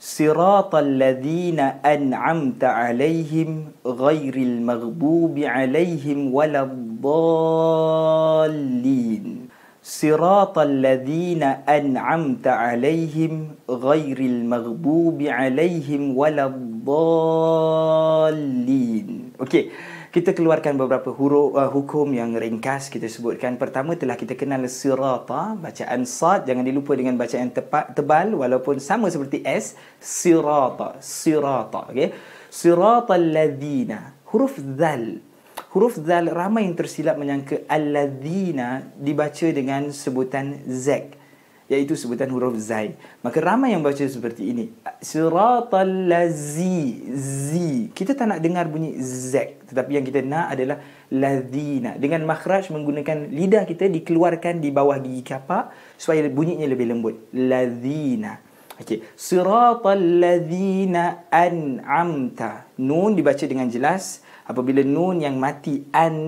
صراط الذين أنعمت عليهم غير المغضوب عليهم ولا الضالين صراط الذين أنعمت عليهم غير المغضوب عليهم ولا الضالين أوكي okay. kita keluarkan beberapa huruf uh, hukum yang ringkas kita sebutkan pertama telah kita kenal sirata bacaan sad jangan dilupa dengan bacaan tepat tebal walaupun sama seperti s sirata sirata okey sirata alladhina huruf zal huruf zal ramai yang tersilap menyangka alladhina dibaca dengan sebutan zak iaitu sebutan huruf zai. Maka ramai yang baca seperti ini. Siratal lazi zi. Kita tak nak dengar bunyi z, tetapi yang kita nak adalah ladzina. Dengan makhraj menggunakan lidah kita dikeluarkan di bawah gigi kapak supaya bunyinya lebih lembut. Ladzina. Okey. Siratal ladzina an'amta. Nun dibaca dengan jelas. Apabila nun yang mati an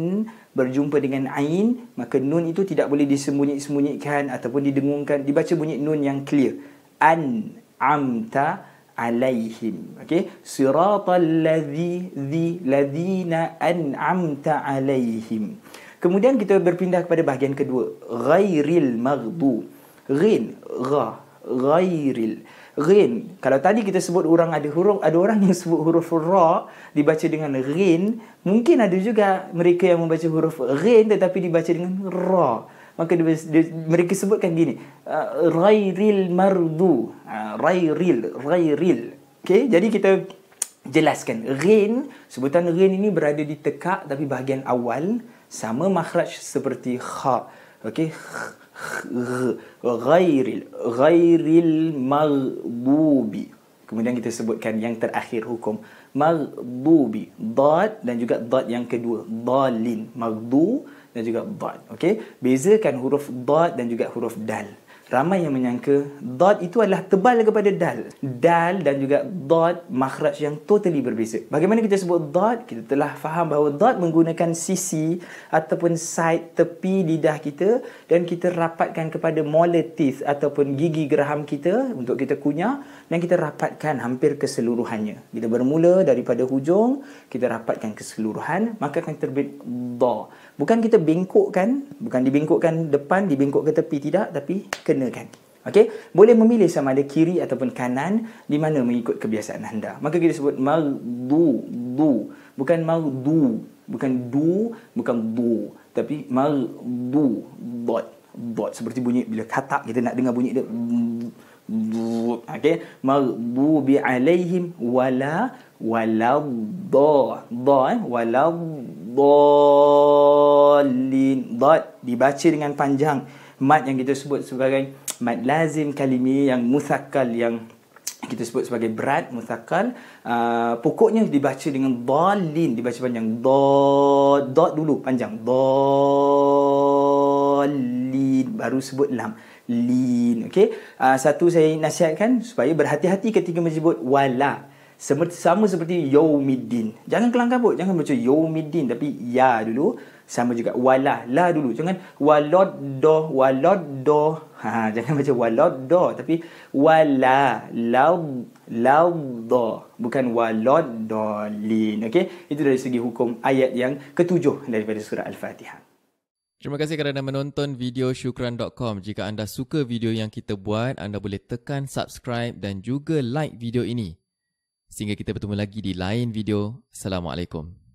berjumpa dengan ain maka nun itu tidak boleh disembunyi-sembunyikan ataupun didengungkan dibaca bunyi nun yang clear an amta alaihim okey siratal ladzi dhi ladina an amta alaihim kemudian kita berpindah kepada bahagian kedua ghairil maghdu ghin gha ghairil ghin kalau tadi kita sebut orang ada huruf ada orang yang sebut huruf ra dibaca dengan ghin mungkin ada juga mereka yang membaca huruf ghin tetapi dibaca dengan ra maka dia, dia, mereka sebutkan gini uh, ghairil mardu uh, ghairil ghairil okey jadi kita jelaskan ghin sebutan ghin ini berada di tekak tapi bahagian awal sama makhraj seperti kha okey ghairil ghairil maghbubi kemudian kita sebutkan yang terakhir hukum maghbubi dad dan juga dad yang kedua dalin maghdu dan juga dad okey bezakan huruf dad dan juga huruf dal ramai yang menyangka dot itu adalah tebal kepada dal. Dal dan juga dot makhraj yang totally berbeza. Bagaimana kita sebut dot? Kita telah faham bahawa dot menggunakan sisi ataupun side tepi lidah kita dan kita rapatkan kepada molar teeth ataupun gigi geraham kita untuk kita kunyah dan kita rapatkan hampir keseluruhannya. Kita bermula daripada hujung, kita rapatkan keseluruhan, maka akan terbit dot. Bukan kita bengkokkan, bukan dibengkokkan depan, dibengkok ke tepi, tidak, tapi ke kenakan. Okey, boleh memilih sama ada kiri ataupun kanan di mana mengikut kebiasaan anda. Maka kita sebut mardu, du, bukan mardu, bukan du, bukan du, tapi mardu, dot, dot seperti bunyi bila katak kita nak dengar bunyi dia. Okey, mardu bi alaihim wala wala da da eh? wala dalin dot dibaca dengan panjang mad yang kita sebut sebagai mad lazim kalimi yang musakal yang kita sebut sebagai berat musakal uh, pokoknya dibaca dengan dalin dibaca panjang dot dot dulu panjang dalin baru sebut lam lin okey uh, satu saya nasihatkan supaya berhati-hati ketika menyebut wala sama, sama seperti yaumiddin jangan kelang kabut jangan baca yaumiddin tapi ya dulu sama juga walah la dulu. Jangan walad do walad do. Ha jangan baca walad do tapi wala la la do bukan walad dolin. Okey. Itu dari segi hukum ayat yang ketujuh daripada surah Al-Fatihah. Terima kasih kerana menonton video syukran.com. Jika anda suka video yang kita buat, anda boleh tekan subscribe dan juga like video ini. Sehingga kita bertemu lagi di lain video. Assalamualaikum.